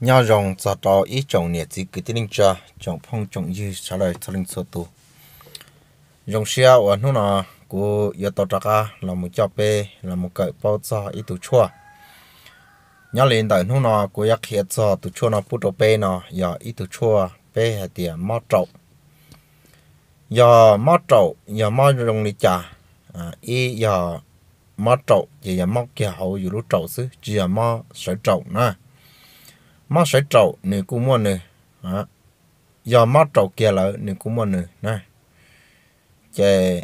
nhau rồng cho to ý trồng nhiệt chỉ cứ tin cho trồng phong trồng dư trả lời cho linh số tu rồng xia ở nó nọ của giờ tao trả ca là một chop bê là một cái bao cho ý tu chua nhau lên tại nó nọ của yak hiện cho tu chua nó bút đồ bê nọ giờ ý tu chua bê hệ tiền mót trậu giờ mót trậu giờ mót rồng đi trả ý giờ mót trậu giờ giờ mót kia hậu dù lúc trậu xứ giờ mót sợi trậu nè má sẽ trầu nè cũng mua nè, à giờ má trầu kia lại nè cũng mua nè, này chế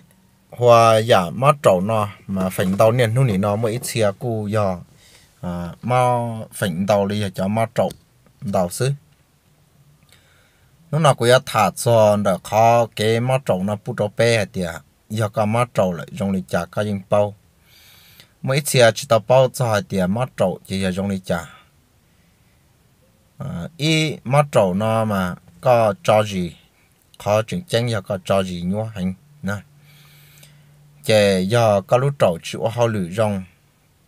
hoa giờ má trầu nó mà phèn tàu nè nô nỉ nó mới xia cú giờ à má phỉnh tàu đi cho má trầu tàu xứ nó nào cũng có thả cho được khó cái má trầu nó bút đồ bé thì à giờ cái má trầu lại dùng để trả cái những bao mới xia chỉ tao bao cho thì má trầu chỉ giờ dùng để trả Ờ, ý mất trâu nó mà có cho gì khó chuyện chăng giờ có cho gì nhua hành nè chè giờ có lúc trâu chịu hao lử rong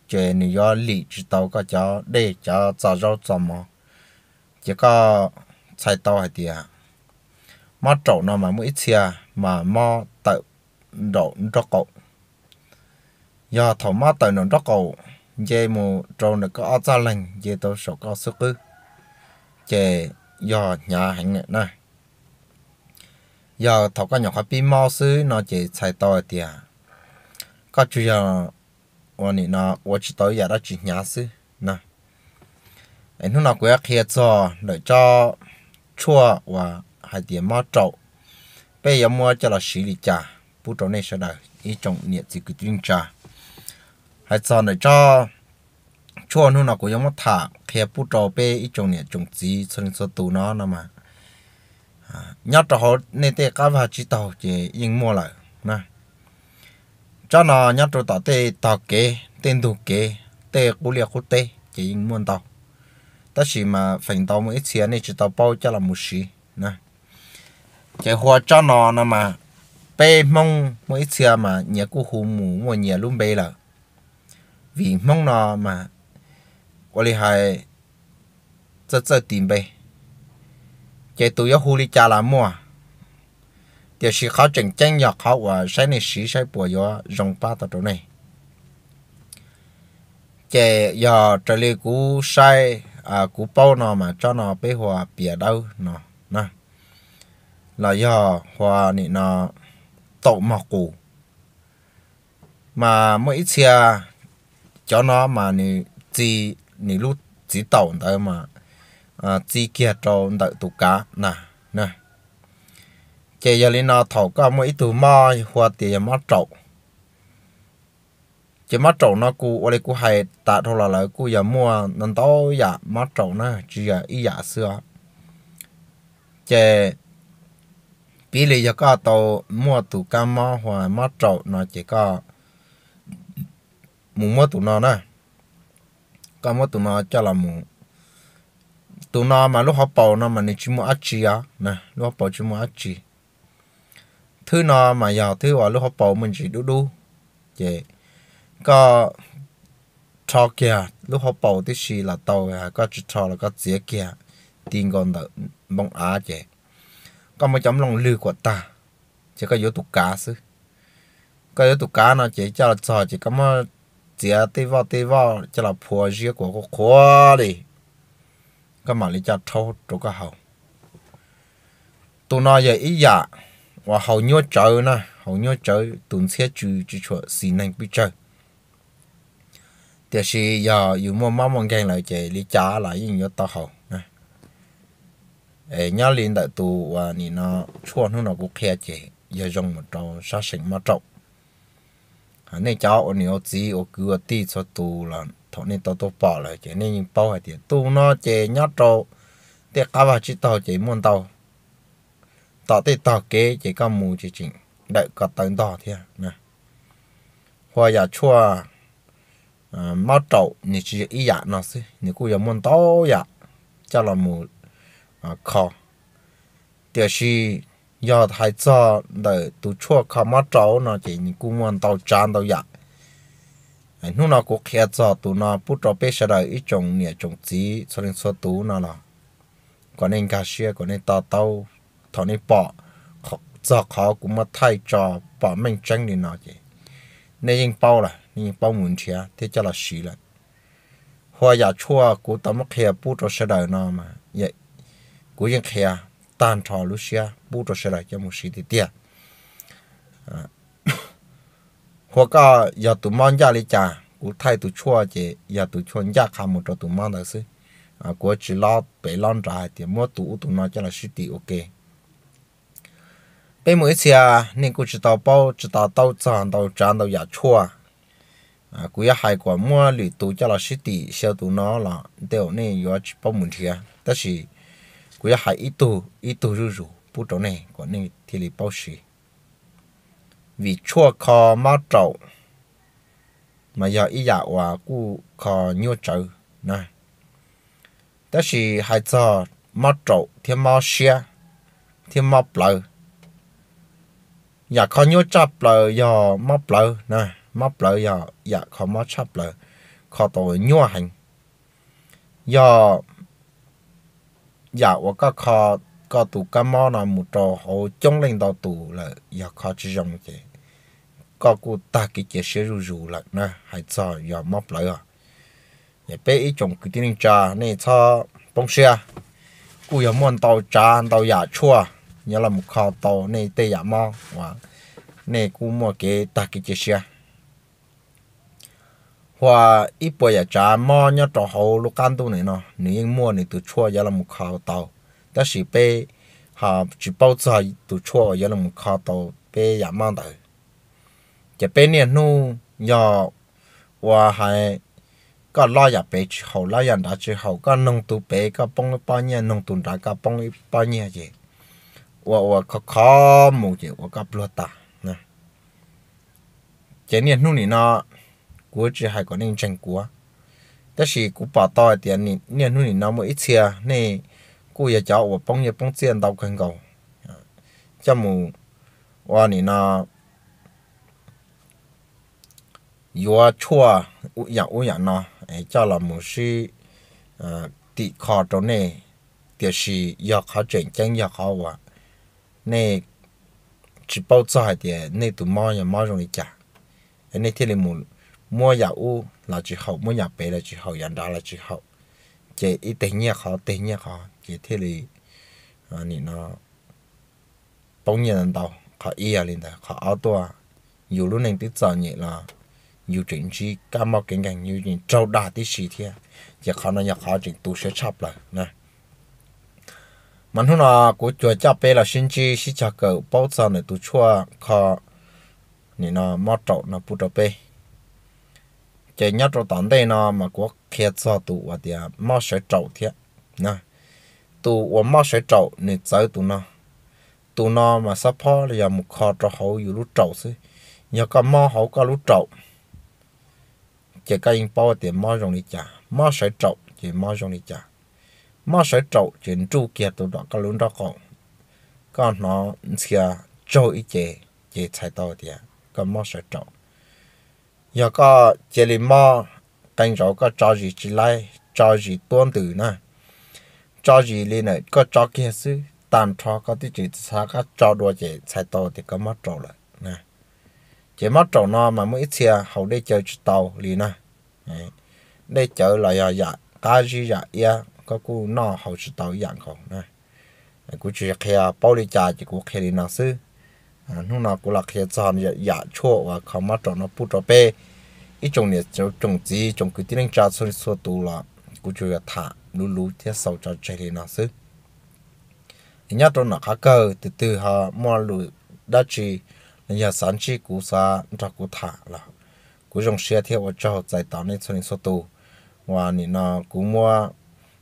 chè nếu do lì chỉ tàu có cho để cho cho rau cho mò chỉ có sai tàu hay tiệt mất trâu nó mà mỗi chia mà mò tự đậu nó cậu giờ thầu mò tự nó cậu dây mù trâu nó có ở ra lành dây tàu sổ có sức cứ chế do nhà hành nè nè giờ thọ có nhỏ khó bị mau sư nó chế chạy to tiệt có chú giờ วันนี้นะว่าชิโตอยากได้จีนยาซึนะไอ้นู่นเราก็อยากเฮียจอเดี๋ยวจะชั่วว่าหายเดียมอจบไปยามัวจะเราสิริจ่าผู้ตรงนี้แสดงอีจงเนี่ยจิกุจิงจ่าหายจอเดี๋ยวจะ chua nu nó cũng giống một thả khi bút trò bê ít chồng này chồng gì cho nên số nó nó mà nhớ trò họ cá vào chỉ tàu chỉ yên mua lại nè cho nó nhớ trò tàu tê tàu kế tên đủ kế tê cú liệt cú tê chỉ yên mua tàu ta chỉ mà phành tàu một xíu này chỉ tàu bao cho là một xí nè chỉ hoa cho nó nó mà mong một xíu mà nhớ cú mù mà nhớ luôn bê là vì mong nó mà 我哩还这这点呗，这都要护理家了么？就是考证证要考我谁呢谁谁不要用巴到这呢？这要这里古晒啊古包呢嘛，这呢被话别到呢呢，那要话你呢倒毛骨，嘛每一次啊，叫呢嘛你只。chỉ chỉ tàu mà 你路只到的嘛，啊，只 kia cho đợi tụ cá nè nè, chị giờ lên nào thầu có mấy tụ ma hoa tiền mắt trậu, chỉ mắt trậu nó cú ở đây cú hay tạ thôi là lại cú giờ mua nên tao giờ mắt trậu nó chỉ giờ ít giờ xưa, chị bí lì giờ có tàu mua tụ cá ma hoa mắt trậu nó chỉ có mua mua tụ nó nè có một tụi nó chả làm mù tụi nó mà lúc học bầu nó mà nên chỉ mua ác chi á nè lúc học bầu chỉ mua ác chi thứ nó mà giàu thứ ở lúc học bầu mình chỉ đu đu vậy có cho kia lúc học bầu thì chỉ là tàu à có chỉ cho là có dĩa kia tiền còn được bông á vậy có mà chấm lòng lư của ta chỉ có yếu tố cá chứ, có yếu tố cá nó chỉ cho là trò chỉ có một chia tế vào tế vào cho là phùa riêng của cô khóa đi các mà lý cho thâu chỗ cái hậu tụi nó giờ ý dạ và hậu nhua trời nè hậu nhua trời tụi xe chữ chữ chỗ xì nành bị trời thì giờ dù mua mắm mong gan lại chơi, lý trả lại những nhớ tao hậu nè ấy nhớ liền tại tụ và nị nó chua nó nó cũng khe chơi, giờ dùng một trò sát sinh mà trọng hắn này cháu ở nhiều chỉ ở cửa tí cho tù là thọ nên tao tao bảo lại cái này bảo bao hay tiền tu nó chè nhót trâu để cá vào chỉ tao chỉ muốn tao tao thì tao kế chỉ có mù chỉ chỉnh đợi có tấn đỏ thế nè hoa giả chua à, mau trâu thì chỉ ý giả à, nó xí thì cũng giờ muốn tao giả cho là mù khó tiếc gì giờ thái cho đời tụ chua khá má cháu nó chỉ những cung môn tàu chán tàu dạ nó nó cũng khía cho tụ nó bút cho bé sẽ đời ít chồng nhẹ chồng chí cho nên số tụ nó là còn nên cà xia còn nên tàu tàu thọ nên bỏ cho khó cũng mà thay cho bỏ mình tranh đi nó chứ nên yên bao là nên bao muốn chia thế cho là xí là hoa giả chua của tấm khía bút cho sẽ đời nó mà vậy của yên khía tan trò lúc xia bu trò sẽ lại cho một xí thì tia hoặc là giờ tụi mong gia li cha cũng thay tụi chua chị giờ tụi chua gia khám một trò tụi mong đó xí à của chỉ lo bể lon trà thì mua tụ tụi nó cho là xí thì ok bây mỗi xia nên cũng chỉ tao bao chỉ tao tao chọn tao chọn tao giờ chua à cũng hay quả mua lì tụ cho là xí thì sau tụi nó là đều nên có bao muốn thiệt, đó là của ya hai ít tu ít tu rú rú bố chỗ này có nên thì lấy bao sĩ vì chua kho má trậu mà giờ ít dạ hòa cu kho nhua trậu nè đó là hai giờ má trậu thì má xe thì má bờ giờ kho nhua chắp bờ giờ má bờ nè má bờ giờ giờ kho má chắp bờ kho tổ nhua hành giờ giờ tôi có khó có tụ cái món nào một trò họ chống lên đầu tụ là giờ kho chỉ dùng cái có cụ ta cái chế sẽ rủ rủ lại nè hay cho giờ móc lại à nhà bé ý chồng cứ tin cha này cho bông xe cụ giờ muốn tàu cha tàu giả chua nhà là một khó tàu này tây giả mò và này cụ mua cái ta cái chế xe qua ít bữa giờ trả mò nhớ trò hậu lúc can tu này nó nếu mua này từ chua giờ là một khảo tàu đó là bé họ chỉ bao giờ từ chua giờ là một khảo tàu bé giảm mang tới chỉ bé này nu giờ qua hai cái lo giờ bé chỉ hậu lo giờ đã chỉ hậu có nông tu bé có bông cái bao nhiêu nông tu đã có bông cái bao nhiêu gì và và khó khó một gì và gặp luật ta nè chỉ này nu này nó của chỉ hai có nên tranh của đó là cũng bỏ to tiền nị nị nu nị nó mới ít xe nè cô giờ cháu và bông giờ bông tiền đâu cần cầu cho mù và nị nó yo chua u ya u ya nó cho là mù sư tị khó chỗ này thì là do khó chuyện chân do khó và nè chỉ bao giờ tiền, nè tụi mò nhà mò rồi chả nè thế là mù mua nhà u là chỉ hậu mua nhà bé là chỉ hậu nhà đó là chỉ hậu chỉ ít tiền nhà khó tiền nhà khó chỉ thế thì à nị nó bông nhà lần đầu khó ý à liền đó khó áo tua dù lúc này tí giờ nhẹ là dù chuyện gì cả mau kinh cảnh như những trâu đa tí gì thế giờ khó nó giờ khó chuyện tu sẽ chập lại nè mình hôm nào của chùa cha bé là sinh chi xin cha cậu bao giờ này tu chua khó nị nó mót trậu nó bút trậu chỉ nhớ cho tận đây nó mà có kia cho tụ và thì mò sợi trầu thiệt nè tụ và mò sợi trầu nên tới tụ nó tụ nó mà sắp phó là một kho cho hậu อยู่ lúc trầu xí nhớ có mò hậu có lúc trầu chỉ cái in bao tiền mò dùng đi trả mò sợi trầu chỉ mò dùng đi trả mò sợi trầu chỉ chu kia tụ đó có lúc đó còn còn nó sẽ trôi chế chế chạy tàu thì cái mò sợi trầu giờ có chế lý mò canh rau có cho gì chỉ lại cho gì tuôn từ nè cho gì lên này có cho kia sư tạm cho có tí chỉ xa các cho đùa chế sai to thì có mất trâu lại nè chế mất trâu nó mà mỗi xe hầu để chơi tàu liền nè để chơi là giờ dạ cá gì dạ ya có cú nó hầu tàu dạng không nè cú chỉ kia bao lì trà chỉ cú kia đi nào sư nung nào cũng là khi chọn ya ya chỗ và không mất chọn nó bút cho bé ít trong này chỗ trong gì trong cái tiếng cha số số tu là cũng chưa là thả lú lú thế sau cho chơi thì nó sức nhớ trong nó khác cơ từ từ ha mua lú đã chỉ là nhà sản chỉ cũ sa nó cũng thả là cũng trong xe theo và cho giải tạo nên cho nên số tu và nên nó cũng mua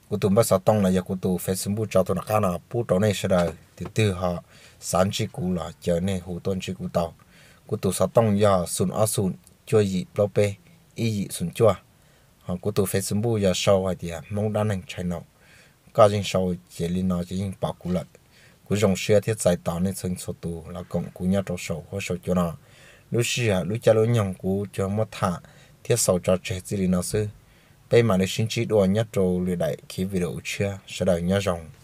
cũng tụm bắt sao tông là giờ cũng tụ Facebook cho tụi nó cái nào bút cho nên sẽ đời từ từ họ sáng chỉ cũ là trở nên hồ tuân chỉ cũ tàu của tụ sáu tông giờ sùn ở sùn cho gì bao bê y gì sùn chua họ của tụ facebook giờ sau hay thì à, mong đan hành chạy nọ có những sau chỉ liên nó chỉ những bảo cũ lại của dòng xe thiết giải tạo nên sân số tù là cộng của nhà trò sầu hoa sầu à, cho nó lúc xưa lúc cha lúc nhồng của cho mất thả thiết sầu cho trẻ chỉ liên nó sư bây mà để sinh chỉ đồ nhất trò lừa đại khi video chưa sẽ đợi nhớ dòng